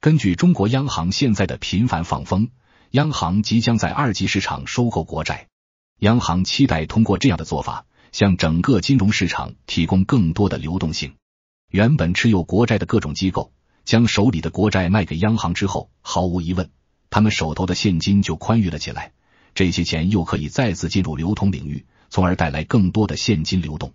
根据中国央行现在的频繁放风，央行即将在二级市场收购国债。央行期待通过这样的做法，向整个金融市场提供更多的流动性。原本持有国债的各种机构，将手里的国债卖给央行之后，毫无疑问，他们手头的现金就宽裕了起来。这些钱又可以再次进入流通领域，从而带来更多的现金流动。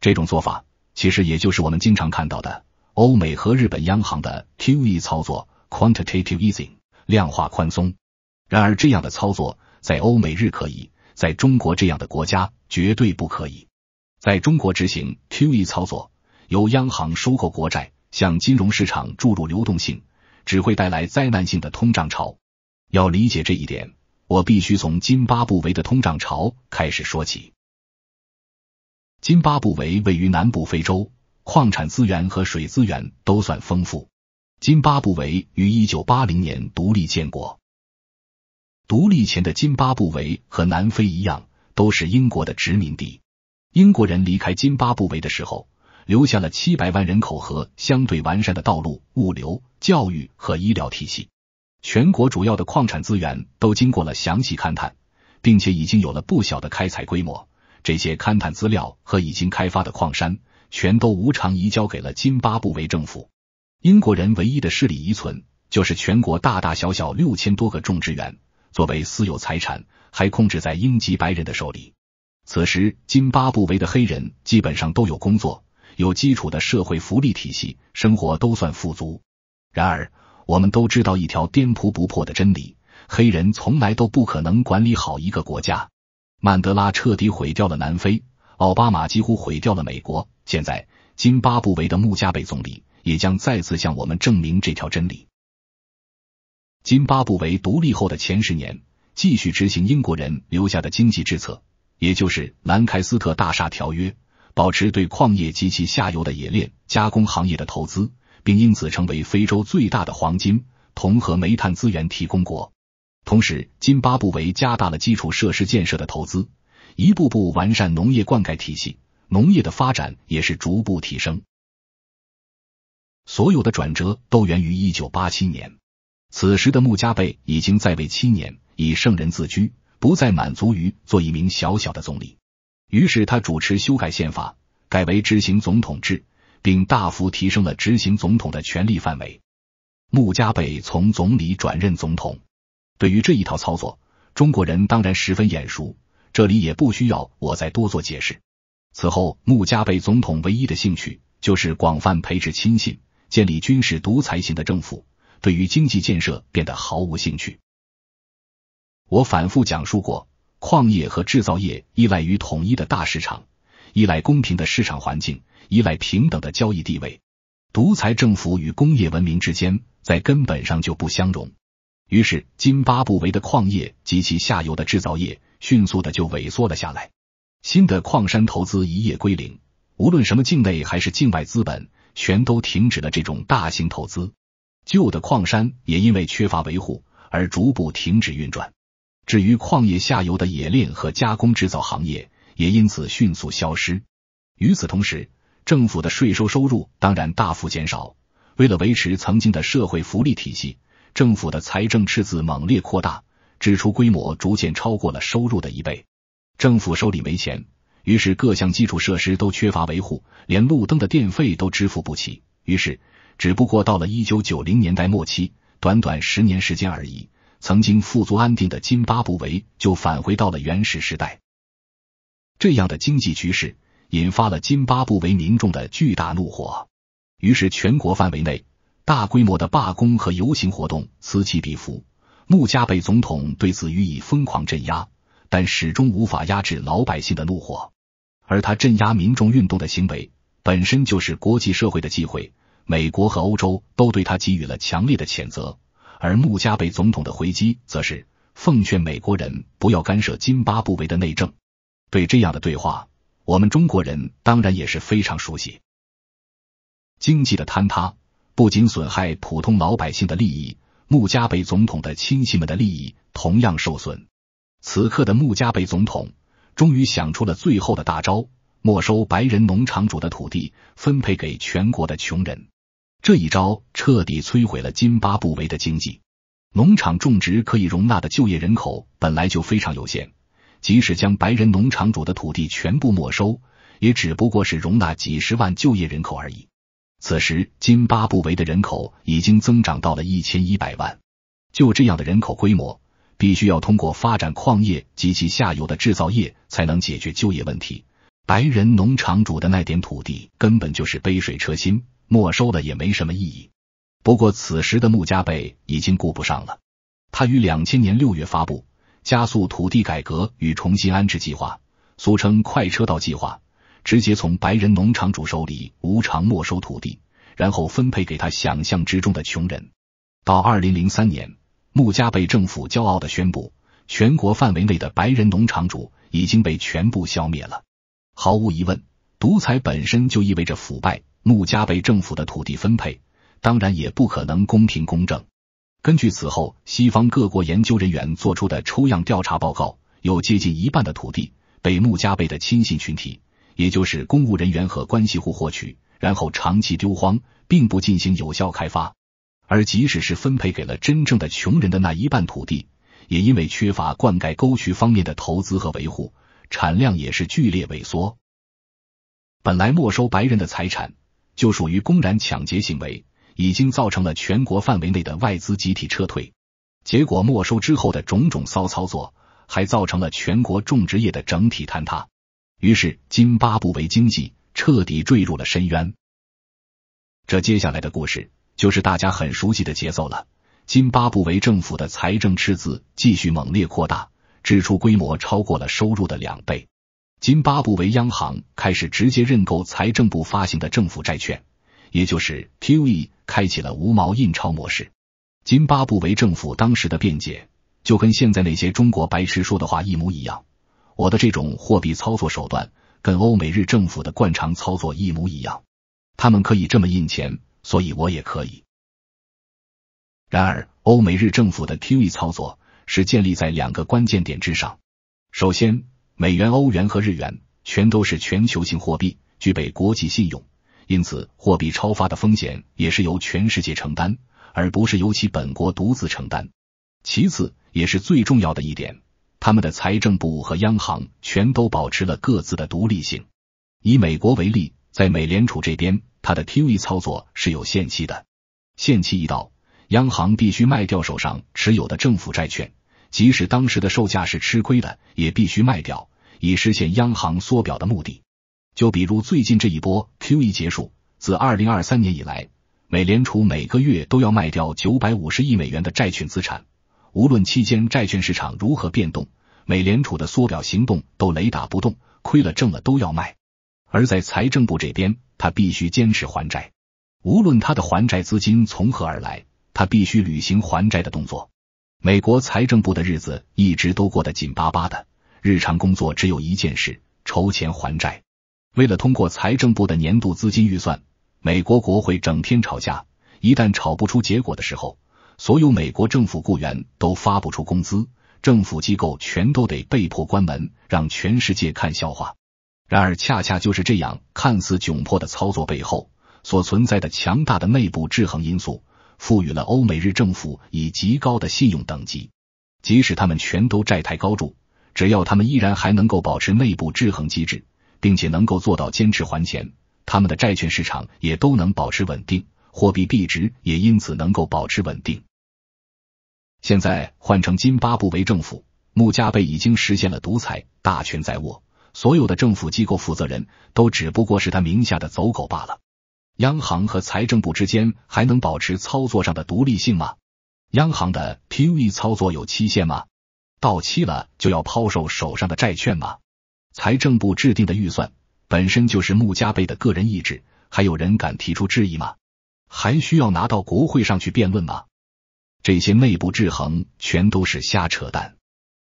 这种做法，其实也就是我们经常看到的。欧美和日本央行的 QE 操作 （Quantitative Easing，量化宽松）。然而，这样的操作在欧美日可以，在中国这样的国家绝对不可以。在中国执行 QE 操作，由央行收购国债，向金融市场注入流动性，只会带来灾难性的通胀潮。要理解这一点，我必须从津巴布韦的通胀潮开始说起。津巴布韦位于南部非洲。矿产资源和水资源都算丰富。津巴布韦于一九八零年独立建国。独立前的津巴布韦和南非一样，都是英国的殖民地。英国人离开津巴布韦的时候，留下了七百万人口和相对完善的道路、物流、教育和医疗体系。全国主要的矿产资源都经过了详细勘探，并且已经有了不小的开采规模。这些勘探资料和已经开发的矿山。全都无偿移交给了津巴布韦政府。英国人唯一的势力遗存，就是全国大大小小六千多个种植园，作为私有财产，还控制在英籍白人的手里。此时，津巴布韦的黑人基本上都有工作，有基础的社会福利体系，生活都算富足。然而，我们都知道一条颠扑不破的真理：黑人从来都不可能管理好一个国家。曼德拉彻底毁掉了南非，奥巴马几乎毁掉了美国。现在，津巴布韦的穆加贝总理也将再次向我们证明这条真理。津巴布韦独立后的前十年，继续执行英国人留下的经济政策，也就是兰开斯特大厦条约，保持对矿业及其下游的冶炼、加工行业的投资，并因此成为非洲最大的黄金、铜和煤炭资源提供国。同时，津巴布韦加大了基础设施建设的投资，一步步完善农业灌溉体系。农业的发展也是逐步提升，所有的转折都源于一九八七年。此时的穆加贝已经在位七年，以圣人自居，不再满足于做一名小小的总理。于是他主持修改宪法，改为执行总统制，并大幅提升了执行总统的权力范围。穆加贝从总理转任总统，对于这一套操作，中国人当然十分眼熟，这里也不需要我再多做解释。此后，穆加贝总统唯一的兴趣就是广泛培植亲信，建立军事独裁型的政府，对于经济建设变得毫无兴趣。我反复讲述过，矿业和制造业依赖于统一的大市场，依赖公平的市场环境，依赖平等的交易地位。独裁政府与工业文明之间在根本上就不相容，于是津巴布韦的矿业及其下游的制造业迅速的就萎缩了下来。新的矿山投资一夜归零，无论什么境内还是境外资本，全都停止了这种大型投资。旧的矿山也因为缺乏维护而逐步停止运转。至于矿业下游的冶炼和加工制造行业，也因此迅速消失。与此同时，政府的税收收入当然大幅减少。为了维持曾经的社会福利体系，政府的财政赤字猛烈扩大，支出规模逐渐超过了收入的一倍。政府手里没钱，于是各项基础设施都缺乏维护，连路灯的电费都支付不起。于是，只不过到了一九九零年代末期，短短十年时间而已，曾经富足安定的津巴布韦就返回到了原始时代。这样的经济局势引发了津巴布韦民众的巨大怒火，于是全国范围内大规模的罢工和游行活动此起彼伏。穆加贝总统对此予以疯狂镇压。但始终无法压制老百姓的怒火，而他镇压民众运动的行为本身就是国际社会的忌讳，美国和欧洲都对他给予了强烈的谴责。而穆加贝总统的回击，则是奉劝美国人不要干涉津巴布韦的内政。对这样的对话，我们中国人当然也是非常熟悉。经济的坍塌不仅损害普通老百姓的利益，穆加贝总统的亲戚们的利益同样受损。此刻的穆加贝总统终于想出了最后的大招：没收白人农场主的土地，分配给全国的穷人。这一招彻底摧毁了津巴布韦的经济。农场种植可以容纳的就业人口本来就非常有限，即使将白人农场主的土地全部没收，也只不过是容纳几十万就业人口而已。此时，津巴布韦的人口已经增长到了一千一百万。就这样的人口规模。必须要通过发展矿业及其下游的制造业，才能解决就业问题。白人农场主的那点土地，根本就是杯水车薪，没收了也没什么意义。不过此时的穆加贝已经顾不上了。他于两千年六月发布加速土地改革与重新安置计划，俗称“快车道计划”，直接从白人农场主手里无偿没收土地，然后分配给他想象之中的穷人。到二零零三年。穆加贝政府骄傲的宣布，全国范围内的白人农场主已经被全部消灭了。毫无疑问，独裁本身就意味着腐败。穆加贝政府的土地分配当然也不可能公平公正。根据此后西方各国研究人员做出的抽样调查报告，有接近一半的土地被穆加贝的亲信群体，也就是公务人员和关系户获取，然后长期丢荒，并不进行有效开发。而即使是分配给了真正的穷人的那一半土地，也因为缺乏灌溉沟渠方面的投资和维护，产量也是剧烈萎缩。本来没收白人的财产就属于公然抢劫行为，已经造成了全国范围内的外资集体撤退。结果没收之后的种种骚操作，还造成了全国种植业的整体坍塌。于是津巴布韦经济彻底坠入了深渊。这接下来的故事。就是大家很熟悉的节奏了。津巴布韦政府的财政赤字继续猛烈扩大，支出规模超过了收入的两倍。津巴布韦央行开始直接认购财政部发行的政府债券，也就是 QE，开启了无毛印钞模式。津巴布韦政府当时的辩解就跟现在那些中国白痴说的话一模一样：“我的这种货币操作手段跟欧美日政府的惯常操作一模一样，他们可以这么印钱。”所以我也可以。然而，欧美日政府的 QE 操作是建立在两个关键点之上：首先，美元、欧元和日元全都是全球性货币，具备国际信用，因此货币超发的风险也是由全世界承担，而不是由其本国独自承担；其次，也是最重要的一点，他们的财政部和央行全都保持了各自的独立性。以美国为例，在美联储这边。它的 QE 操作是有限期的，限期一到，央行必须卖掉手上持有的政府债券，即使当时的售价是吃亏的，也必须卖掉，以实现央行缩表的目的。就比如最近这一波 QE 结束，自二零二三年以来，美联储每个月都要卖掉九百五十亿美元的债券资产，无论期间债券市场如何变动，美联储的缩表行动都雷打不动，亏了挣了都要卖。而在财政部这边。他必须坚持还债，无论他的还债资金从何而来，他必须履行还债的动作。美国财政部的日子一直都过得紧巴巴的，日常工作只有一件事：筹钱还债。为了通过财政部的年度资金预算，美国国会整天吵架。一旦吵不出结果的时候，所有美国政府雇员都发不出工资，政府机构全都得被迫关门，让全世界看笑话。然而，恰恰就是这样看似窘迫的操作背后，所存在的强大的内部制衡因素，赋予了欧美日政府以极高的信用等级。即使他们全都债台高筑，只要他们依然还能够保持内部制衡机制，并且能够做到坚持还钱，他们的债券市场也都能保持稳定，货币币值也因此能够保持稳定。现在换成津巴布韦政府，穆加贝已经实现了独裁，大权在握。所有的政府机构负责人都只不过是他名下的走狗罢了。央行和财政部之间还能保持操作上的独立性吗？央行的 P U E 操作有期限吗？到期了就要抛售手上的债券吗？财政部制定的预算本身就是穆加贝的个人意志，还有人敢提出质疑吗？还需要拿到国会上去辩论吗？这些内部制衡全都是瞎扯淡。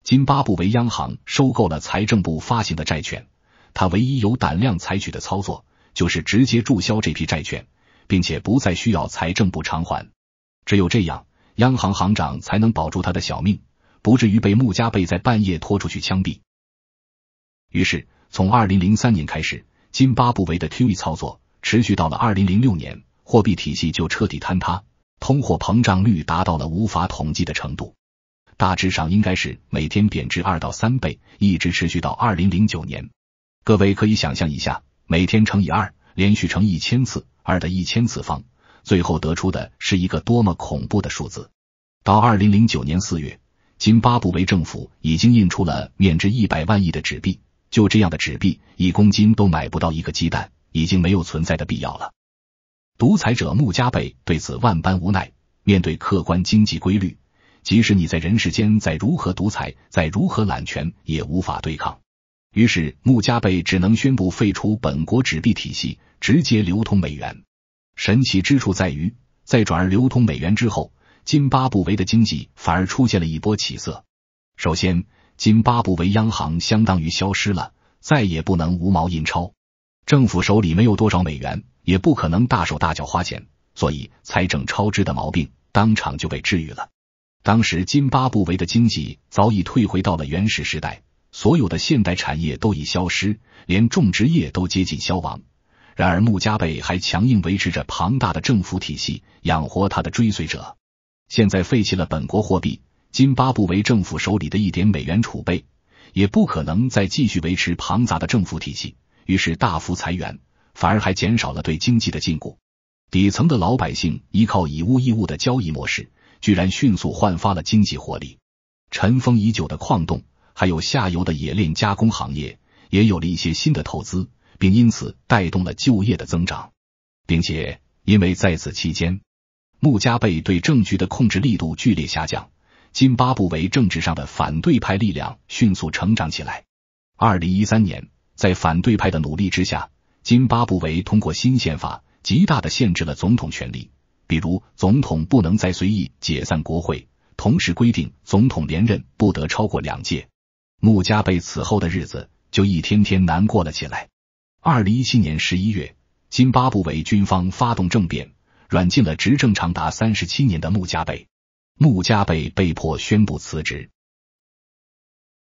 津巴布韦央行收购了财政部发行的债券，他唯一有胆量采取的操作就是直接注销这批债券，并且不再需要财政部偿还。只有这样，央行行长才能保住他的小命，不至于被穆加贝在半夜拖出去枪毙。于是，从二零零三年开始，津巴布韦的 QE 操作持续到了二零零六年，货币体系就彻底坍塌，通货膨胀率达到了无法统计的程度。大致上应该是每天贬值二到三倍，一直持续到二零零九年。各位可以想象一下，每天乘以二，连续乘一千次，二的一千次方，最后得出的是一个多么恐怖的数字。到二零零九年四月，津巴布韦政府已经印出了面值一百万亿的纸币，就这样的纸币，一公斤都买不到一个鸡蛋，已经没有存在的必要了。独裁者穆加贝对此万般无奈，面对客观经济规律。即使你在人世间，再如何独裁，再如何揽权，也无法对抗。于是穆加贝只能宣布废除本国纸币体系，直接流通美元。神奇之处在于，在转而流通美元之后，津巴布韦的经济反而出现了一波起色。首先，津巴布韦央行相当于消失了，再也不能无毛印钞，政府手里没有多少美元，也不可能大手大脚花钱，所以财政超支的毛病当场就被治愈了。当时，津巴布韦的经济早已退回到了原始时代，所有的现代产业都已消失，连种植业都接近消亡。然而，穆加贝还强硬维持着庞大的政府体系，养活他的追随者。现在废弃了本国货币，津巴布韦政府手里的一点美元储备，也不可能再继续维持庞杂的政府体系，于是大幅裁员，反而还减少了对经济的禁锢。底层的老百姓依靠以物易物的交易模式。居然迅速焕发了经济活力，尘封已久的矿洞，还有下游的冶炼加工行业，也有了一些新的投资，并因此带动了就业的增长。并且，因为在此期间，穆加贝对政局的控制力度剧烈下降，津巴布韦政治上的反对派力量迅速成长起来。二零一三年，在反对派的努力之下，津巴布韦通过新宪法，极大的限制了总统权力。比如，总统不能再随意解散国会，同时规定总统连任不得超过两届。穆加贝此后的日子就一天天难过了起来。二零一七年十一月，津巴布韦军方发动政变，软禁了执政长达三十七年的穆加贝，穆加贝被迫宣布辞职。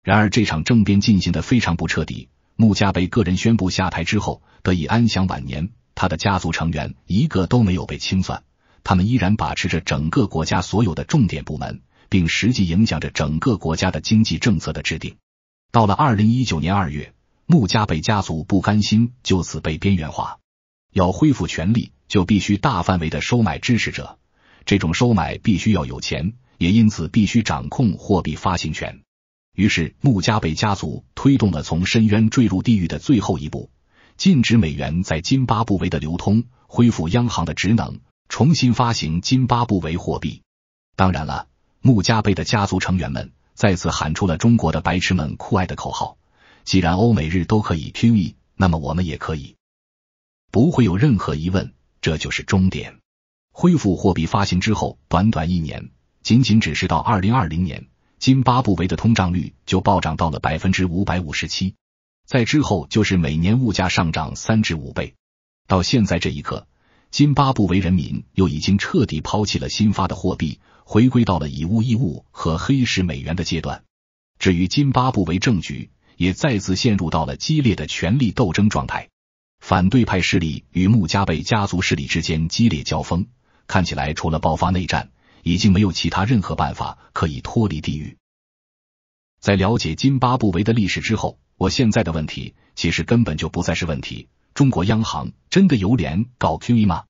然而，这场政变进行的非常不彻底，穆加贝个人宣布下台之后，得以安享晚年，他的家族成员一个都没有被清算。他们依然把持着整个国家所有的重点部门，并实际影响着整个国家的经济政策的制定。到了二零一九年二月，穆加贝家族不甘心就此被边缘化，要恢复权力，就必须大范围的收买支持者。这种收买必须要有钱，也因此必须掌控货币发行权。于是，穆加贝家族推动了从深渊坠入地狱的最后一步：禁止美元在津巴布韦的流通，恢复央行的职能。重新发行津巴布韦货币。当然了，穆加贝的家族成员们再次喊出了中国的白痴们酷爱的口号：“既然欧美日都可以 QE，那么我们也可以，不会有任何疑问。”这就是终点。恢复货币发行之后，短短一年，仅仅只是到二零二零年，津巴布韦的通胀率就暴涨到了百分之五百五十七。在之后，就是每年物价上涨三至五倍。到现在这一刻。津巴布韦人民又已经彻底抛弃了新发的货币，回归到了以物易物和黑市美元的阶段。至于津巴布韦政局，也再次陷入到了激烈的权力斗争状态，反对派势力与穆加贝家族势力之间激烈交锋。看起来，除了爆发内战，已经没有其他任何办法可以脱离地狱。在了解津巴布韦的历史之后，我现在的问题其实根本就不再是问题。中国央行真的有脸搞 QE 吗？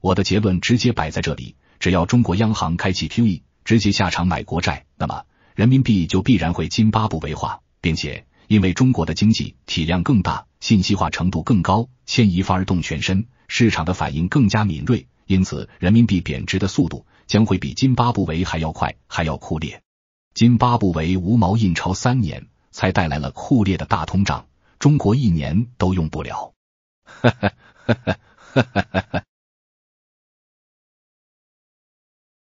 我的结论直接摆在这里：只要中国央行开启 QE，直接下场买国债，那么人民币就必然会津巴布韦化，并且因为中国的经济体量更大，信息化程度更高，牵一发而动全身，市场的反应更加敏锐，因此人民币贬值的速度将会比津巴布韦还要快，还要酷烈。津巴布韦无毛印钞三年才带来了酷烈的大通胀，中国一年都用不了。哈哈哈哈哈！哈哈。